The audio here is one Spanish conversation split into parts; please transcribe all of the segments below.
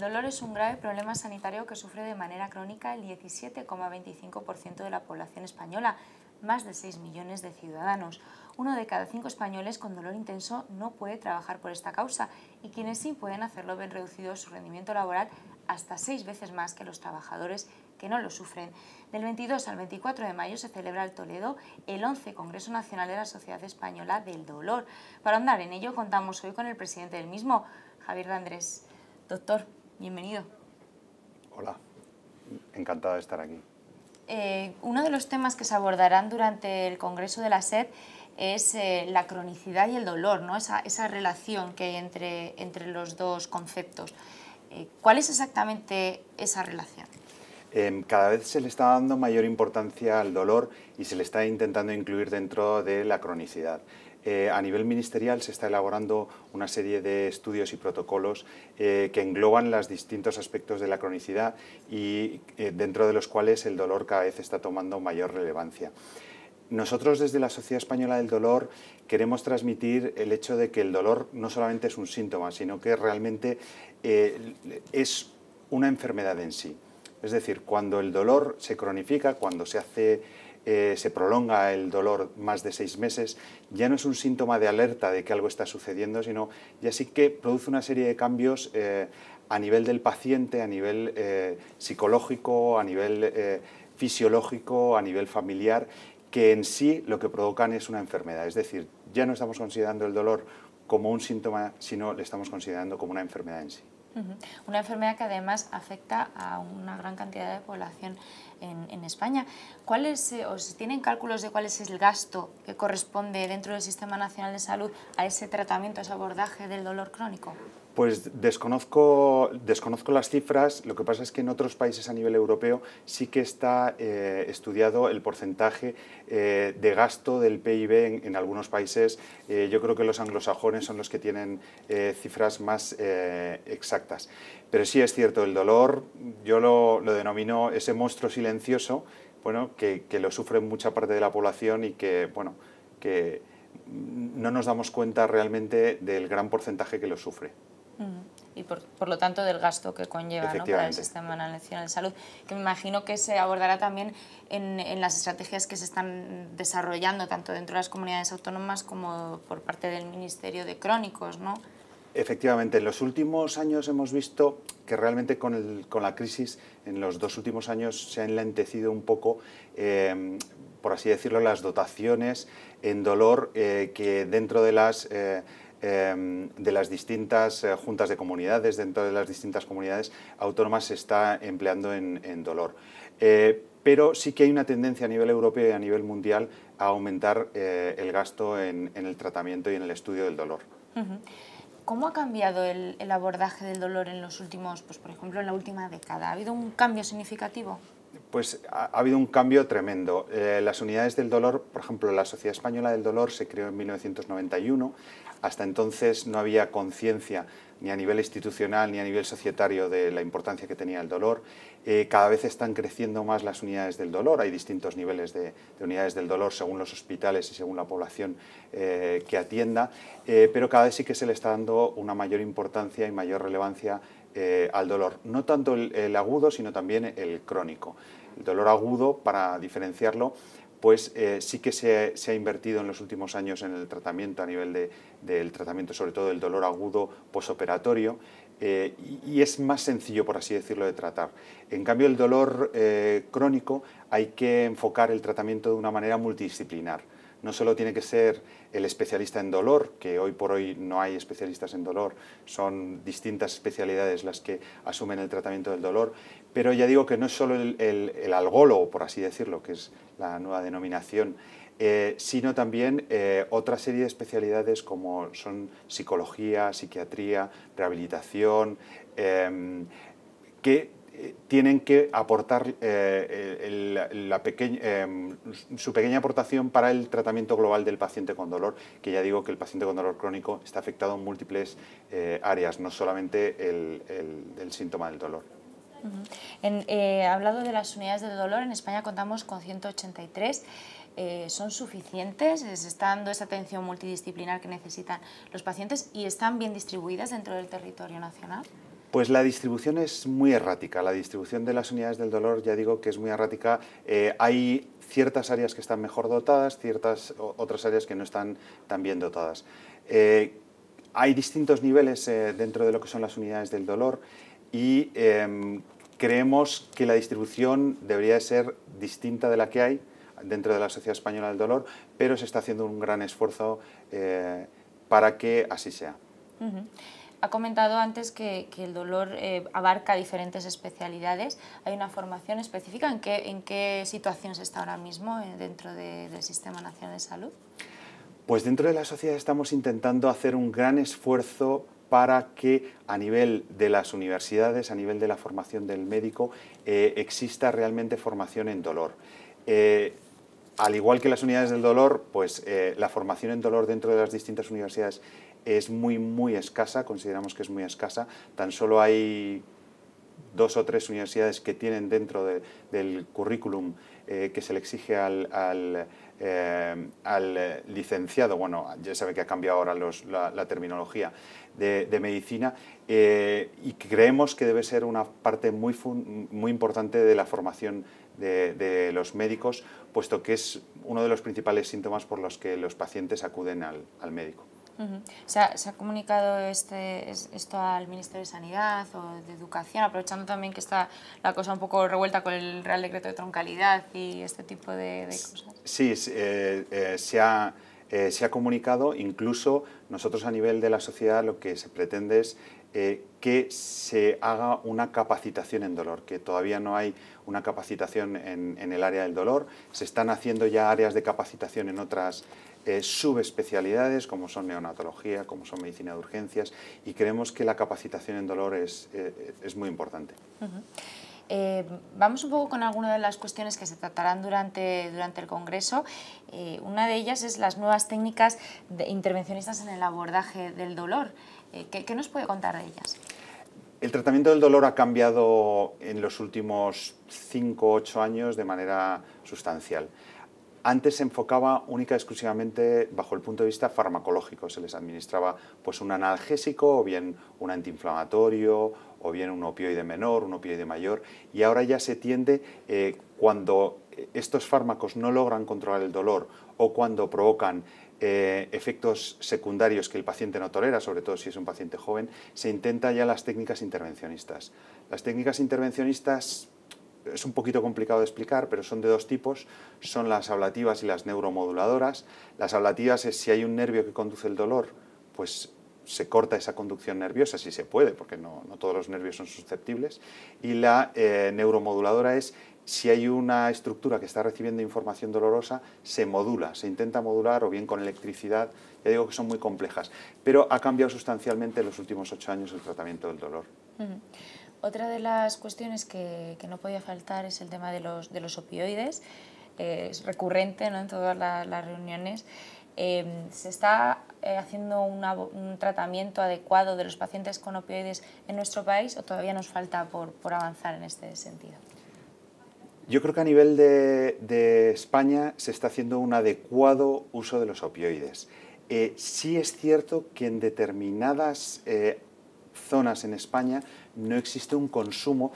El dolor es un grave problema sanitario que sufre de manera crónica el 17,25% de la población española, más de 6 millones de ciudadanos. Uno de cada cinco españoles con dolor intenso no puede trabajar por esta causa y quienes sí pueden hacerlo ven reducido su rendimiento laboral hasta seis veces más que los trabajadores que no lo sufren. Del 22 al 24 de mayo se celebra en Toledo el 11 Congreso Nacional de la Sociedad Española del Dolor. Para andar en ello contamos hoy con el presidente del mismo, Javier de Andrés. Doctor, bienvenido. Hola, encantado de estar aquí. Eh, uno de los temas que se abordarán durante el Congreso de la SED es eh, la cronicidad y el dolor, ¿no? esa, esa relación que hay entre, los dos conceptos. Eh, ¿Cuál es exactamente esa relación? Em, cada vez se le está dando mayor importancia al dolor y se le está intentando incluir dentro de la cronicidad. Eh, a nivel ministerial se está elaborando una serie de estudios y protocolos eh, que engloban los distintos aspectos de la cronicidad y eh, dentro de los cuales el dolor cada vez está tomando mayor relevancia. Nosotros desde la Sociedad Española del Dolor queremos transmitir el hecho de que el dolor no solamente es un síntoma, sino que realmente es una enfermedad en sí. Es decir, cuando el dolor se cronifica, cuando se hace eh, se prolonga el dolor más de seis meses, ya no es un síntoma de alerta de que algo está sucediendo, sino ya sí que produce una serie de cambios eh, a nivel del paciente, a nivel eh, psicológico, a nivel fisiológico, a nivel familiar, que en sí lo que provocan es una enfermedad. Es decir, ya no estamos considerando el dolor como un síntoma, sino le estamos considerando como una enfermedad en sí. Una enfermedad que además afecta a una gran cantidad de población en, España. ¿Cuáles, eh, tienen cálculos de cuál es el gasto que corresponde dentro del Sistema Nacional de Salud a ese tratamiento, a ese abordaje del dolor crónico? Pues desconozco, desconozco las cifras, lo que pasa es que en otros países a nivel europeo sí que está eh, estudiado el porcentaje eh, de gasto del PIB en, algunos países. Eh, yo creo que los anglosajones son los que tienen cifras más exactas. Pero sí es cierto, el dolor yo lo, denomino ese monstruo silencioso, bueno, que, que lo sufre mucha parte de la población y que, bueno, que no nos damos cuenta realmente del gran porcentaje que lo sufre y por, lo tanto del gasto que conlleva para el Sistema Nacional de Salud, que me imagino que se abordará también en, las estrategias que se están desarrollando tanto dentro de las comunidades autónomas como por parte del Ministerio de Crónicos, ¿no? Efectivamente, en los últimos años hemos visto que realmente con, la crisis, en los dos últimos años se han enlentecido un poco em, por así decirlo, las dotaciones en dolor eh, que dentro de las eh, Em, de las distintas eh, juntas de comunidades, dentro de las distintas comunidades autónomas se está empleando en, dolor. Eh, pero sí que hay una tendencia a nivel europeo y a nivel mundial a aumentar eh, el gasto en, el tratamiento y en el estudio del dolor. ¿cómo ha cambiado el, el, abordaje del dolor en los últimos, pues por ejemplo, en la última década? ¿Ha habido un cambio significativo? Pues ha, habido un cambio tremendo. Eh, las unidades del dolor, por ejemplo, la Sociedad Española del Dolor se creó en 1991. Hasta entonces no había conciencia ni a nivel institucional ni a nivel societario de la importancia que tenía el dolor. Eh, cada vez están creciendo más las unidades del dolor. Hay distintos niveles de, unidades del dolor según los hospitales y según la población eh, que atienda, pero cada vez sí que se le está dando una mayor importancia y mayor relevancia eh, al dolor, no tanto el, agudo, sino también el crónico. El dolor agudo, para diferenciarlo, pues eh, sí que se, ha invertido en los últimos años en el tratamiento a nivel del tratamiento, sobre todo el dolor agudo posoperatorio, eh, y, es más sencillo, por así decirlo, de tratar. En cambio, el dolor crónico hay que enfocar el tratamiento de una manera multidisciplinar no solo tiene que ser el especialista en dolor, que hoy por hoy no hay especialistas en dolor, son distintas especialidades las que asumen el tratamiento del dolor, pero ya digo que no es solo el, el, algólogo, por así decirlo, que es la nueva denominación, eh, sino también eh, otra serie de especialidades como son psicología, psiquiatría, rehabilitación, eh, que tienen que aportar eh, eh, su pequeña aportación para el tratamiento global del paciente con dolor, que ya digo que el paciente con dolor crónico está afectado en múltiples eh, áreas, no solamente el, síntoma del dolor. hablado de las unidades de dolor, en España contamos con 183. ¿Son suficientes? ¿Se está dando esa atención multidisciplinar que necesitan los pacientes y están bien distribuidas dentro del territorio nacional? Pues la distribución es muy errática. La distribución de las unidades del dolor, ya digo que es muy errática. Eh, hay ciertas áreas que están mejor dotadas, ciertas otras áreas que no están tan bien dotadas. Eh, hay distintos niveles eh, dentro de lo que son las unidades del dolor y em, creemos que la distribución debería ser distinta de la que hay dentro de la Sociedad Española del Dolor, pero se está haciendo un gran esfuerzo para que así sea. Ha comentado antes que, el dolor eh, abarca diferentes especialidades. ¿Hay una formación específica? ¿En qué, en qué situación se está ahora mismo eh, dentro del Sistema Nacional de Salud? Pues dentro de la sociedad estamos intentando hacer un gran esfuerzo para que a nivel de las universidades, a nivel de la formación del médico, eh, exista realmente formación en dolor. al igual que las unidades del dolor, pues la formación en dolor dentro de las distintas universidades es muy, muy escasa, consideramos que es muy escasa. Tan solo hay dos o tres universidades que tienen dentro del currículum eh, que se le exige eh, al, licenciado, bueno, ya sabe que ha cambiado ahora la, terminología de, medicina, eh, y creemos que debe ser una parte muy, importante de la formación de, los médicos, puesto que es uno de los principales síntomas por los que los pacientes acuden al médico. ¿Se, ha, comunicado este, esto al Ministerio de Sanidad o de Educación, aprovechando también que está la cosa un poco revuelta con el Real Decreto de Troncalidad y este tipo de, cosas? Sí, eh, eh, eh, se, ha, comunicado, incluso nosotros a nivel de la sociedad lo que se pretende es que se haga una capacitación en dolor, que todavía no hay una capacitación en, en el área del dolor, se están haciendo ya áreas de capacitación en otras eh, subespecialidades como son neonatología, como son medicina de urgencias y creemos que la capacitación en dolor es, eh, muy importante. Eh, vamos un poco con algunas de las cuestiones que se tratarán durante, durante el Congreso. una de ellas es las nuevas técnicas de intervencionistas en el abordaje del dolor. ¿qué, nos puede contar de ellas? El tratamiento del dolor ha cambiado en los últimos 5 o 8 años de manera sustancial. Antes se enfocaba única y exclusivamente bajo el punto de vista farmacológico, se les administraba pues un analgésico o bien un antiinflamatorio o bien un opioide menor, un opioide mayor y ahora ya se tiende eh, cuando estos fármacos no logran controlar el dolor o cuando provocan eh, efectos secundarios que el paciente no tolera, sobre todo si es un paciente joven, se intenta ya las técnicas intervencionistas. Las técnicas intervencionistas es un poquito complicado de explicar, pero son de dos tipos, son las ablativas y las neuromoduladoras. Las ablativas es si hay un nervio que conduce el dolor, pues se corta esa conducción nerviosa, si se puede, porque no, todos los nervios son susceptibles. Y la eh, neuromoduladora es si hay una estructura que está recibiendo información dolorosa, se modula, se intenta modular o bien con electricidad, ya digo que son muy complejas, pero ha cambiado sustancialmente en los últimos ocho años el tratamiento del dolor. Otra de las cuestiones que, no podía faltar es el tema de los, de los opioides. Eh, es recurrente en todas las reuniones. Eh, ¿Se está eh, haciendo un tratamiento adecuado de los pacientes con opioides en nuestro país o todavía nos falta por, avanzar en este sentido? Yo creo que a nivel de, de, España se está haciendo un adecuado uso de los opioides. sí es cierto que en determinadas zonas en España no existe un consumo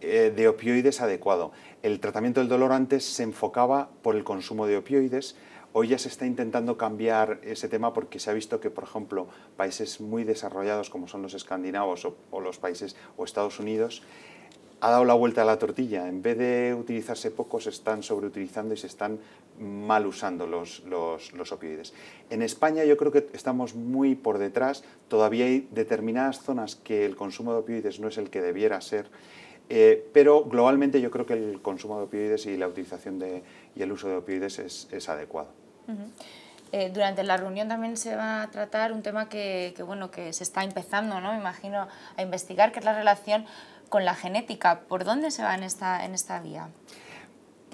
eh, de opioides adecuado. El tratamiento del dolor antes se enfocaba por el consumo de opioides, Hoy ya se está intentando cambiar ese tema porque se ha visto que, por ejemplo, países muy desarrollados como son los escandinavos o, o, los países o Estados Unidos ha dado la vuelta a la tortilla. En vez de utilizarse poco, se están sobreutilizando y se están mal usando los, los, opioides. En España yo creo que estamos muy por detrás, todavía hay determinadas zonas que el consumo de opioides no es el que debiera ser, eh, pero globalmente yo creo que el consumo de opioides y la utilización de, y el uso de opioides es, adecuado. Eh, durante la reunión también se va a tratar un tema que, que se está empezando, me imagino, a investigar, que es la relación con la genética. ¿Por dónde se va en esta vía?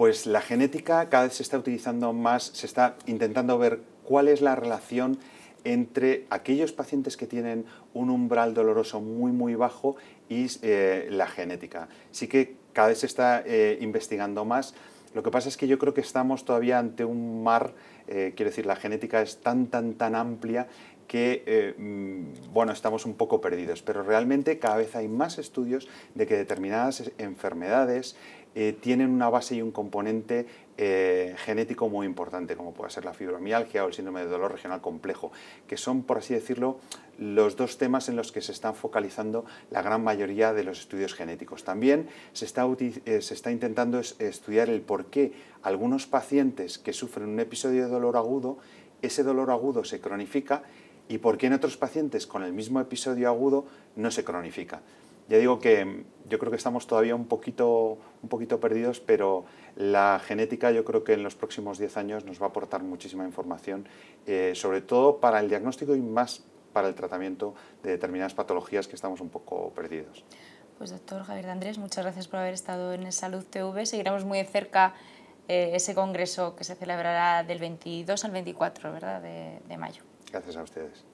pues la genética cada vez se está utilizando más, se está intentando ver cuál es la relación entre aquellos pacientes que tienen un umbral doloroso muy muy bajo y eh, la genética. Sí que cada vez se está eh, investigando más. Lo que pasa es que yo creo que estamos todavía ante un mar, eh, quiero decir, la genética es tan, tan, tan amplia que, eh, mm, bueno, estamos un poco perdidos, pero realmente cada vez hay más estudios de que determinadas enfermedades eh, tienen una base y un componente eh, genético muy importante, como puede ser la fibromialgia o el síndrome de dolor regional complejo, que son, por así decirlo, los dos temas en los que se están focalizando la gran mayoría de los estudios genéticos. También se está, intentando estudiar el por qué algunos pacientes que sufren un episodio de dolor agudo, ese dolor agudo se cronifica y por qué en otros pacientes con el mismo episodio agudo no se cronifica. Ya digo que mm, yo creo que estamos todavía un poquito, un poquito perdidos, pero la genética yo creo que en los próximos 10 años nos va a aportar muchísima información, eh, sobre todo para el diagnóstico y más para el tratamiento de determinadas patologías que estamos un poco perdidos. Pues doctor Javier de Andrés, muchas gracias por haber estado en Salud TV. Seguiremos muy de cerca eh, ese congreso que se celebrará del 22 al 24 ¿verdad? de mayo. Gracias a ustedes.